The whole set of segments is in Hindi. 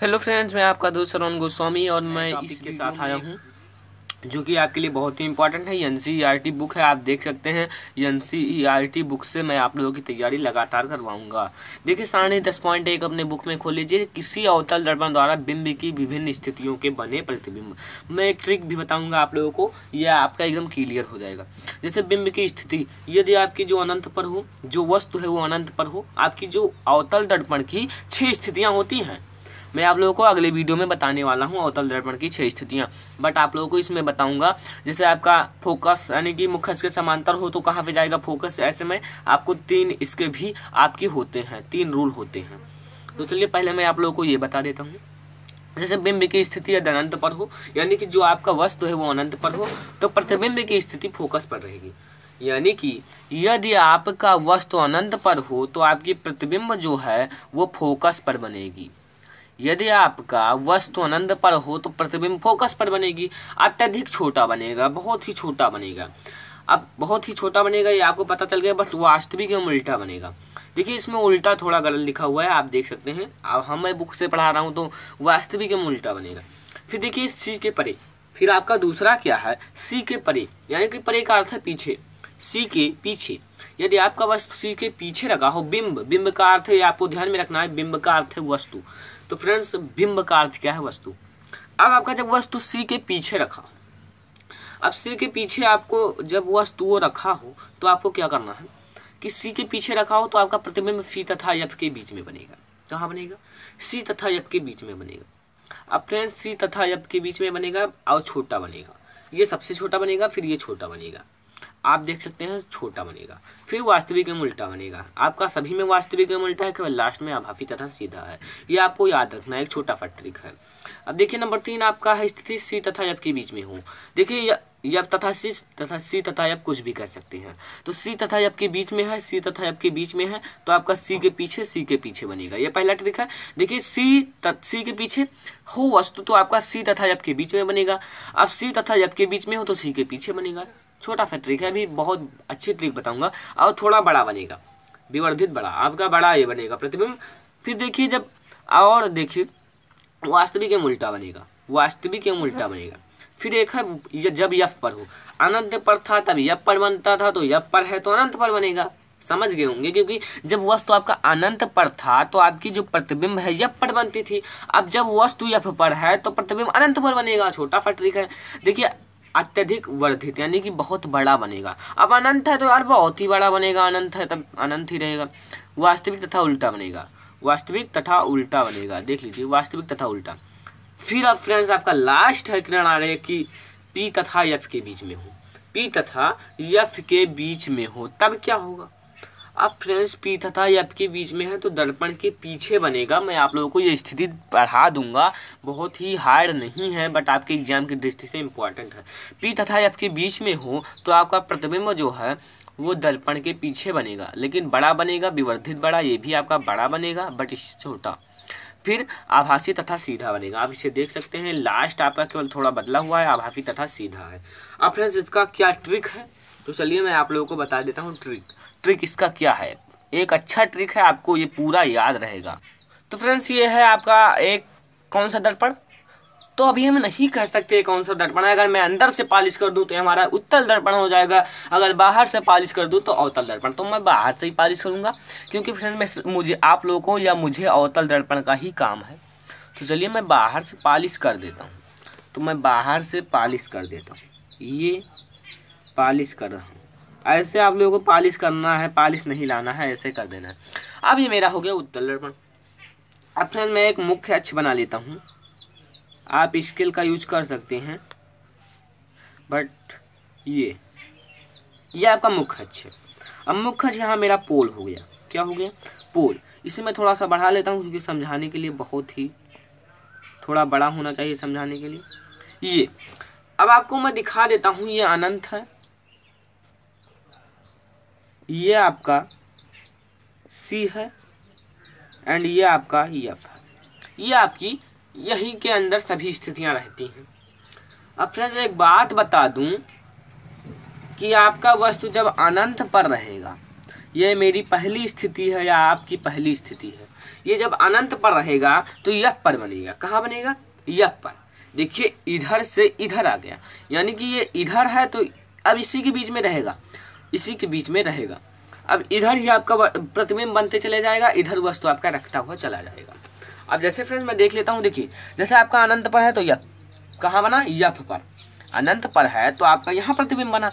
हेलो फ्रेंड्स मैं आपका दोस्त सरोन गोस्वामी और मैं इसके साथ आया हूँ जो कि आपके लिए बहुत ही इंपॉर्टेंट है एन सी बुक है आप देख सकते हैं एन सी बुक से मैं आप लोगों की तैयारी लगातार करवाऊंगा देखिए साढ़े दस पॉइंट एक अपने बुक में खोल लीजिए किसी अवतल दर्पण द्वारा बिंब की विभिन्न स्थितियों के बने प्रतिबिंब मैं एक ट्रिक भी बताऊंगा आप लोगों को यह आपका एकदम क्लियर हो जाएगा जैसे बिंब की स्थिति यदि आपकी जो अनंत पर हो जो वस्तु है वो अनंत पर हो आपकी जो अवतल दर्पण की छः स्थितियाँ होती हैं मैं आप लोगों को अगले वीडियो में बताने वाला हूँ अवतल दर्पण की छह स्थितियाँ बट आप लोगों को इसमें बताऊँगा जैसे आपका फोकस यानी कि मुखज के समांतर हो तो कहाँ पर जाएगा फोकस ऐसे में आपको तीन इसके भी आपके होते हैं तीन रूल होते हैं तो चलिए पहले मैं आप लोगों को ये बता देता हूँ जैसे बिंब की स्थिति यदि अनंत पर हो यानी कि जो आपका वस्तु है वो अनंत पर हो तो प्रतिबिंब की स्थिति फोकस पर रहेगी यानी कि यदि आपका वस्तु अनंत पर हो तो आपकी प्रतिबिंब जो है वो फोकस पर बनेगी यदि आपका वस्तु अनंत पर हो तो प्रतिबिंब फोकस पर बनेगी अत्यधिक छोटा बनेगा बहुत ही छोटा बनेगा अब बहुत ही छोटा बनेगा ये आपको पता चल गया बस वास्तविक एवं उल्टा बनेगा देखिए इसमें उल्टा थोड़ा गलत लिखा हुआ है आप देख सकते हैं अब हम मैं बुक से पढ़ा रहा हूँ तो वास्तविक एवं उल्टा बनेगा फिर देखिए इस सी के परे फिर आपका दूसरा क्या है सी के परे यानी कि परे का अर्थ है पीछे सी के पीछे यदि आपका वस्तु सी के पीछे रखा हो बिंब बिंब का अर्थ है आपको ध्यान में रखना है बिंब का अर्थ है वस्तु तो फ्रेंड्स बिंब का अर्थ क्या है वस्तु अब आपका जब वस्तु सी के पीछे रखा अब सी के पीछे आपको जब वस्तु रखा हो तो आपको क्या करना है कि सी के पीछे रखा हो तो आपका प्रतिबिंब सी तथा यफ के बीच में बनेगा कहाँ बनेगा सी तथा यफ के बीच में बनेगा अब फ्रेंड्स सी तथा यफ के बीच में बनेगा और छोटा बनेगा ये सबसे छोटा बनेगा फिर ये छोटा बनेगा आप देख सकते हैं छोटा बनेगा फिर वास्तविक एवं उल्टा बनेगा आपका सभी में वास्तविक एवं उल्टा है केवल लास्ट में अभाफी तथा सीधा है ये आपको याद रखना है एक छोटा फट्रिक ट्रिक है अब देखिए नंबर तीन आपका है स्थिति सी तथा यब के बीच में हो देखिए यब तथा सी तथा सी तथा यब कुछ भी कह सकते हैं तो सी तथा यब के बीच में है सी तथा यब के बीच में है तो आपका सी के पीछे सी के पीछे बनेगा यह पहला ट्रिक है देखिए सी सी के पीछे हो वस्तु तो आपका सी तथा यब के बीच में बनेगा अब सी तथा यब के बीच में हो तो सी के पीछे बनेगा छोटा सा ट्रिक है अभी बहुत अच्छी ट्रिक बताऊंगा और थोड़ा बड़ा बनेगा विवर्धित बड़ा आपका बड़ा ये बनेगा प्रतिबिंब फिर देखिए जब और देखिए वास्तविक एवं उल्टा बनेगा वास्तविक एवं उल्टा बनेगा फिर एक है जब यफ पर हो अनंत पर था तब यफ पर बनता था तो यफ पर है तो अनंत पर बनेगा समझ गए होंगे क्योंकि जब वस्तु आपका अनंत पर था तो आपकी जो प्रतिबिंब है यफ पर बनती थी अब जब वस्तु यफ पर है तो प्रतिबिंब अनंत पर बनेगा छोटा सा है देखिए अत्यधिक वर्धित यानी कि बहुत बड़ा बनेगा अब अनंत है तो यार बहुत ही बड़ा बनेगा अनंत है तब अनंत ही रहेगा वास्तविक तथा उल्टा बनेगा वास्तविक तथा उल्टा बनेगा देख लीजिए वास्तविक तथा उल्टा फिर अब फ्रेंड्स आपका लास्ट है किरण आ रहे कि पी तथा यफ के बीच में हो पी तथा यफ के बीच में हो तब क्या होगा अब फ्रेंड्स पी तथा यप के बीच में है तो दर्पण के पीछे बनेगा मैं आप लोगों को ये स्थिति पढ़ा दूंगा बहुत ही हार्ड नहीं है बट आपके एग्जाम की दृष्टि से इम्पॉर्टेंट है पी तथा यप के बीच में हो तो आपका प्रतिबिंब जो है वो दर्पण के पीछे बनेगा लेकिन बड़ा बनेगा विवर्धित बड़ा ये भी आपका बड़ा बनेगा बट छोटा फिर आभासी तथा सीधा बनेगा आप इसे देख सकते हैं लास्ट आपका केवल थोड़ा बदला हुआ है आभासी तथा सीधा है अब फ्रेंड्स इसका क्या ट्रिक है तो चलिए मैं आप लोगों को बता देता हूँ ट्रिक ट्रिक इसका क्या है एक अच्छा ट्रिक है आपको ये पूरा याद रहेगा तो फ्रेंड्स ये है आपका एक कौन सा दर्पण तो अभी हम नहीं कह सकते कौन सा दर्पण है अगर मैं अंदर से पालिश कर दूँ तो हमारा उत्तल दर्पण हो जाएगा अगर बाहर से पालिश कर दूँ तो अवतल दर्पण तो मैं बाहर से ही पालिश करूँगा क्योंकि फ्रेंड मैं मुझे आप लोगों को या मुझे अवतल दर्पण का ही काम है तो चलिए मैं बाहर से पालिश कर देता हूँ तो मैं बाहर से पालिश कर देता हूँ ये पालिश कर रहा हूँ ऐसे आप लोगों को पालिश करना है पालिश नहीं लाना है ऐसे कर देना है अब ये मेरा हो गया उत्तल दर्पण अब फ्रेंड मैं एक मुख्य अक्ष बना लेता हूँ आप स्केल का यूज कर सकते हैं बट ये ये आपका मुख्य अक्ष है अब मुख्य अक्ष यहाँ मेरा पोल हो गया क्या हो गया पोल इसे मैं थोड़ा सा बढ़ा लेता हूँ क्योंकि समझाने के लिए बहुत ही थोड़ा बड़ा होना चाहिए समझाने के लिए ये अब आपको मैं दिखा देता हूँ ये अनंत है ये आपका सी है एंड ये आपका यफ है ये आपकी यहीं के अंदर सभी स्थितियां रहती हैं अब फ्रेंड्स एक बात बता दूं कि आपका वस्तु जब अनंत पर रहेगा ये मेरी पहली स्थिति है या आपकी पहली स्थिति है ये जब अनंत पर रहेगा तो यह पर बनेगा कहाँ बनेगा यह पर देखिए इधर से इधर आ गया यानी कि ये इधर है तो अब इसी के बीच में रहेगा इसी के बीच में रहेगा अब इधर ही आपका प्रतिबिंब बनते चले जाएगा इधर वस्तु आपका रखता हुआ चला जाएगा अब जैसे फ्रेंड्स मैं देख लेता हूँ देखिए जैसे आपका अनंत पर है तो यप कहाँ बना यफ पर अनंत पर है तो आपका यहाँ प्रतिबिंब बना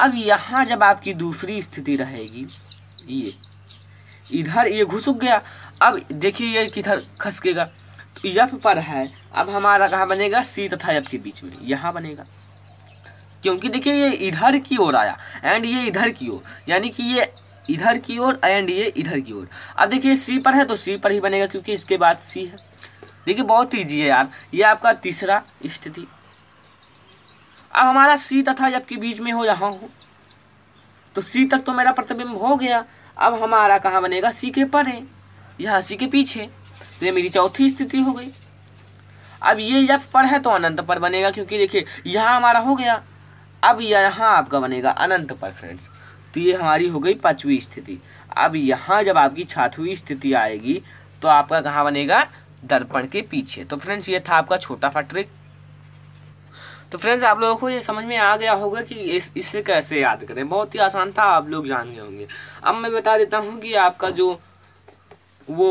अब यहाँ जब आपकी दूसरी स्थिति रहेगी ये इधर ये घुसुक गया अब देखिए ये किधर खसकेगा तो यफ पर है अब हमारा कहाँ बनेगा सी तथा यफ के बीच में यहाँ बनेगा क्योंकि देखिए ये इधर की ओर आया एंड ये इधर की ओर यानी कि ये इधर की ओर एंड ये इधर की ओर अब देखिए सी पर है तो सी पर ही बनेगा क्योंकि इसके बाद सी है देखिए बहुत ईजी है यार ये आपका तीसरा स्थिति अब हमारा सी तथा जबकि बीच में हो यहाँ हो तो सी तक तो मेरा प्रतिबिंब हो गया अब हमारा कहाँ बनेगा सी के है यहाँ सी के पीछे तो ये मेरी चौथी स्थिति हो गई अब ये जब पर है तो अनंत पर बनेगा क्योंकि देखिए यहाँ हमारा हो गया अब यहाँ आपका बनेगा अनंत पर फ्रेंड्स तो ये हमारी हो गई पाँचवीं स्थिति अब यहाँ जब आपकी छाठवीं स्थिति आएगी तो आपका कहाँ बनेगा दर्पण के पीछे तो फ्रेंड्स ये था आपका छोटा सा ट्रिक तो फ्रेंड्स आप लोगों को ये समझ में आ गया होगा कि इस इसे कैसे याद करें बहुत ही आसान था आप लोग जान गए होंगे अब मैं बता देता हूँ कि आपका जो वो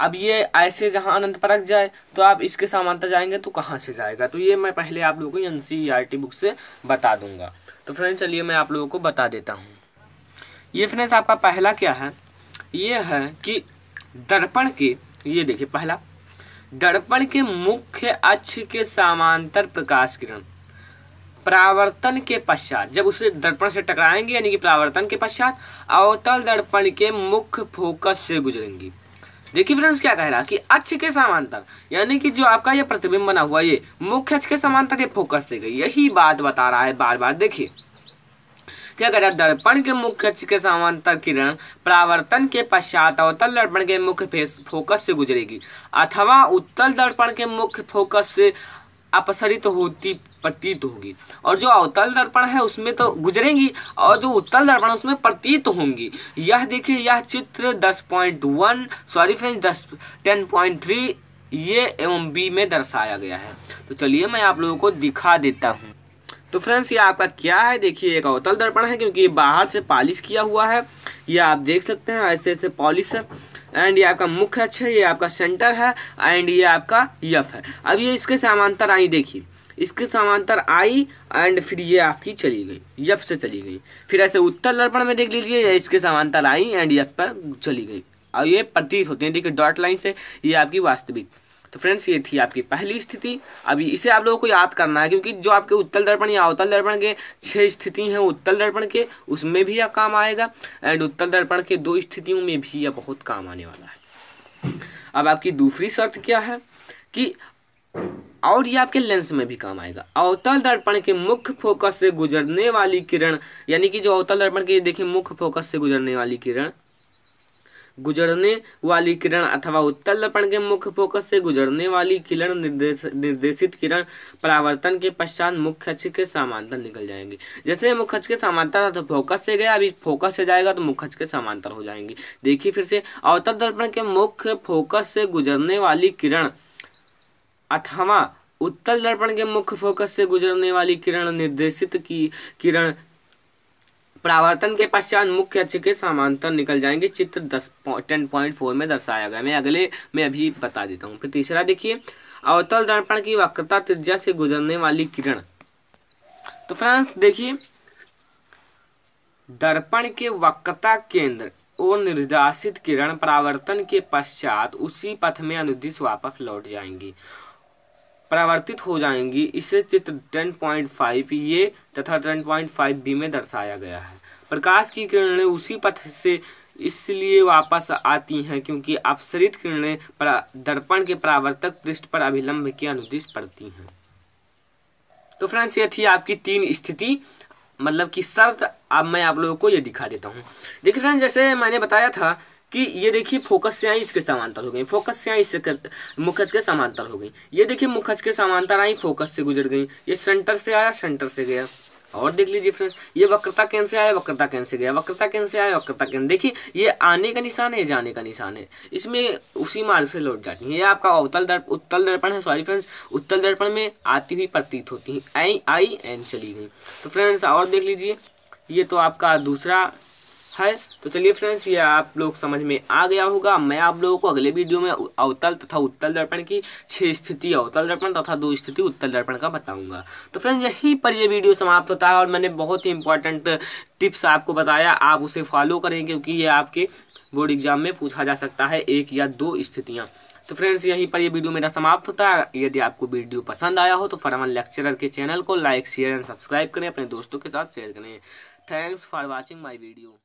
अब ये ऐसे जहाँ अनंत परक जाए तो आप इसके समानता जाएंगे तो कहाँ से जाएगा तो ये मैं पहले आप लोगों को एन सी बुक से बता दूंगा तो फ्रेंड्स चलिए मैं आप लोगों को बता देता हूँ ये फ्रेंड्स आपका पहला क्या है ये है कि दर्पण के ये देखिए पहला दर्पण के मुख्य अक्ष के समांतर प्रकाश किरण प्रावर्तन के पश्चात जब उसे दर्पण से टकराएंगे यानी कि प्रावर्तन के पश्चात अवतल दर्पण के मुख्य फोकस से गुजरेंगी देखिए फ्रेंड्स क्या कह रहा है कि अक्ष के समांतर यानी कि जो आपका ये प्रतिबिंब बना हुआ ये मुख्य अक्ष के समांतर ये फोकस से गई यही बात बता रहा है बार बार देखिए क्या कह रहा है दर्पण के मुख्य अक्ष के समांतर किरण परावर्तन के पश्चात अवतल दर्पण के मुख्य फेस फोकस से गुजरेगी अथवा उत्तल दर्पण के मुख्य फोकस से अपसरित होती प्रतीत होगी और जो अवतल दर्पण है उसमें तो गुजरेंगी और जो उत्तल दर्पण है उसमें प्रतीत होंगी यह देखिए यह चित्र दस पॉइंट वन सॉरी फ्रेंड्स दस टेन पॉइंट थ्री ये एवं बी में दर्शाया गया है तो चलिए मैं आप लोगों को दिखा देता हूँ तो फ्रेंड्स ये आपका क्या है देखिए एक अवतल दर्पण है क्योंकि ये बाहर से पॉलिश किया हुआ है ये आप देख सकते हैं ऐसे ऐसे पॉलिश है एंड ये आपका मुख्य अच्छा है ये आपका सेंटर है एंड ये आपका यफ है अब ये इसके समांतर आई देखिए इसके समांतर आई एंड फिर ये आपकी चली गई यफ से चली गई फिर ऐसे उत्तर दर्पण में देख लीजिए इसके समांतर आई एंड यफ पर चली गई और ये प्रतीत होती है देखिए डॉट लाइन से ये आपकी वास्तविक तो फ्रेंड्स ये थी आपकी पहली स्थिति अभी इसे आप लोगों को याद करना है क्योंकि जो आपके उत्तल दर्पण या अवतल दर्पण के छह स्थिति हैं उत्तल दर्पण के उसमें भी यह काम आएगा एंड उत्तल दर्पण के दो स्थितियों में भी यह बहुत काम आने वाला है अब आपकी दूसरी शर्त क्या है कि और ये आपके लेंस में भी काम आएगा अवतल दर्पण के मुख्य फोकस से गुजरने वाली किरण यानी कि जो अवतल दर्पण के देखिए मुख्य फोकस से गुजरने वाली किरण गुजरने वाली किरण अथवा उत्तल दर्पण के मुख्य फोकस से गुजरने वाली किरण निर्देश निर्देशित किरण परावर्तन के पश्चात मुख्य अक्ष के समांतर निकल जाएंगे जैसे मुख्य अक्ष के समांतर था तो फोकस से गया अभी फोकस से जाएगा तो मुख्य अक्ष के समांतर हो जाएंगे देखिए फिर से अवतल दर्पण के मुख्य फोकस से गुजरने वाली किरण अथवा उत्तल दर्पण के मुख्य फोकस से गुजरने वाली किरण निर्देशित की किरण परावर्तन के पश्चात मुख्य अक्ष के समांतर निकल जाएंगे चित्र दस टेन पॉइंट फोर में दर्शाया गया मैं अगले में अभी बता देता हूँ फिर तीसरा देखिए अवतल दर्पण की वक्रता त्रिज्या से गुजरने वाली किरण तो फ्रांस देखिए दर्पण के वक्रता केंद्र और निर्देशित किरण परावर्तन के पश्चात उसी पथ में अनुदिश वापस लौट जाएंगी परावर्तित हो जाएंगी इसे चित्र 10.5 ये तथा 10.5 बी में दर्शाया गया है प्रकाश की किरणें उसी पथ से इसलिए वापस आती हैं क्योंकि अपसरित किरणें दर्पण के परावर्तक पृष्ठ पर अभिलंब के अनुदिश पड़ती हैं तो फ्रेंड्स ये थी आपकी तीन स्थिति मतलब कि शर्त अब मैं आप लोगों को ये दिखा देता हूँ देखिए फ्रेंड्स जैसे मैंने बताया था कि ये देखिए फोकस से आई इसके समांतर हो गई फोकस से आई इसके मुखज के समांतर हो गई ये देखिए मुखज के समांतर आई फोकस से गुजर गई ये सेंटर से आया सेंटर से गया और देख लीजिए फ्रेंड्स ये वक्रता कैन से आया वक्रता कैन से गया वक्रता कैन से आया वक्रता कैन देखिए ये आने का निशान है जाने का निशान है इसमें उसी मार्ग से लौट जाती है ये आपका अवतल दर्प उत्तल दर्पण है सॉरी फ्रेंड्स उत्तल दर्पण में आती हुई प्रतीत होती है आई आई एन चली गई तो फ्रेंड्स और देख लीजिए ये तो आपका दूसरा है तो चलिए फ्रेंड्स ये आप लोग समझ में आ गया होगा मैं आप लोगों को अगले वीडियो में अवतल तथा उत्तल दर्पण की छः स्थिति अवतल दर्पण तथा दो स्थिति उत्तल दर्पण का बताऊंगा तो फ्रेंड्स यहीं पर ये वीडियो समाप्त होता है और मैंने बहुत ही इंपॉर्टेंट टिप्स आपको बताया आप उसे फॉलो करें क्योंकि ये आपके बोर्ड एग्जाम में पूछा जा सकता है एक या दो स्थितियाँ तो फ्रेंड्स यहीं पर ये वीडियो मेरा समाप्त होता है यदि आपको वीडियो पसंद आया हो तो फरमन लेक्चरर के चैनल को लाइक शेयर एंड सब्सक्राइब करें अपने दोस्तों के साथ शेयर करें thanks for watching my video